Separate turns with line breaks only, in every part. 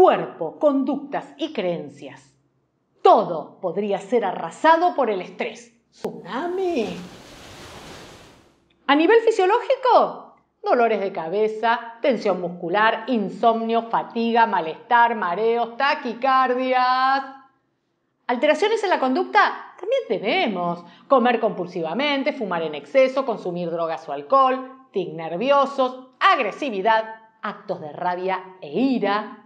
cuerpo, conductas y creencias. Todo podría ser arrasado por el estrés. Tsunami. A nivel fisiológico, dolores de cabeza, tensión muscular, insomnio, fatiga, malestar, mareos, taquicardias. Alteraciones en la conducta también tenemos. Comer compulsivamente, fumar en exceso, consumir drogas o alcohol, tic nerviosos, agresividad, actos de rabia e ira,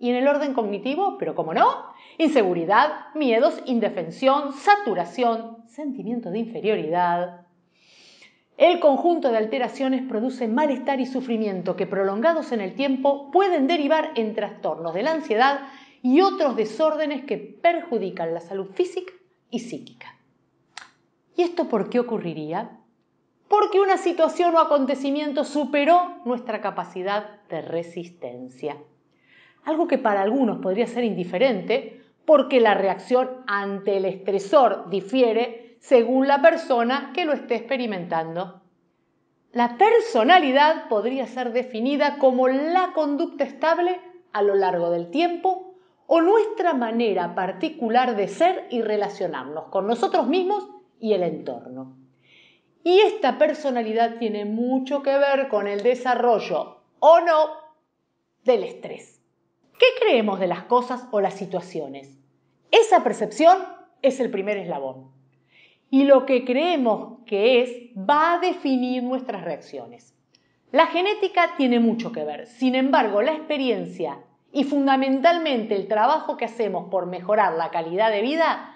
y en el orden cognitivo, pero como no, inseguridad, miedos, indefensión, saturación, sentimiento de inferioridad. El conjunto de alteraciones produce malestar y sufrimiento que prolongados en el tiempo pueden derivar en trastornos de la ansiedad y otros desórdenes que perjudican la salud física y psíquica. ¿Y esto por qué ocurriría? Porque una situación o acontecimiento superó nuestra capacidad de resistencia algo que para algunos podría ser indiferente, porque la reacción ante el estresor difiere según la persona que lo esté experimentando. La personalidad podría ser definida como la conducta estable a lo largo del tiempo o nuestra manera particular de ser y relacionarnos con nosotros mismos y el entorno. Y esta personalidad tiene mucho que ver con el desarrollo o no del estrés. ¿Qué creemos de las cosas o las situaciones? Esa percepción es el primer eslabón. Y lo que creemos que es va a definir nuestras reacciones. La genética tiene mucho que ver, sin embargo, la experiencia y fundamentalmente el trabajo que hacemos por mejorar la calidad de vida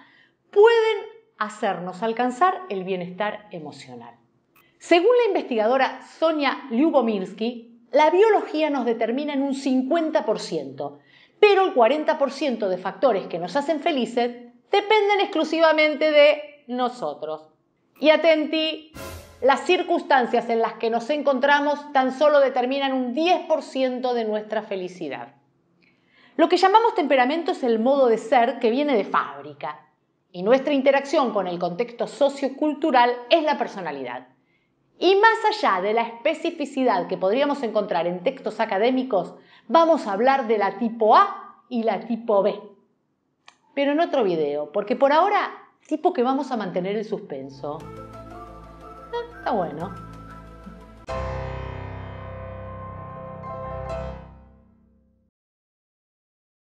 pueden hacernos alcanzar el bienestar emocional. Según la investigadora Sonia Lyubomirsky, la biología nos determina en un 50%, pero el 40% de factores que nos hacen felices dependen exclusivamente de nosotros. Y atenti, las circunstancias en las que nos encontramos tan solo determinan un 10% de nuestra felicidad. Lo que llamamos temperamento es el modo de ser que viene de fábrica y nuestra interacción con el contexto sociocultural es la personalidad. Y más allá de la especificidad que podríamos encontrar en textos académicos, vamos a hablar de la tipo A y la tipo B. Pero en otro video, porque por ahora tipo que vamos a mantener el suspenso. Ah, está bueno.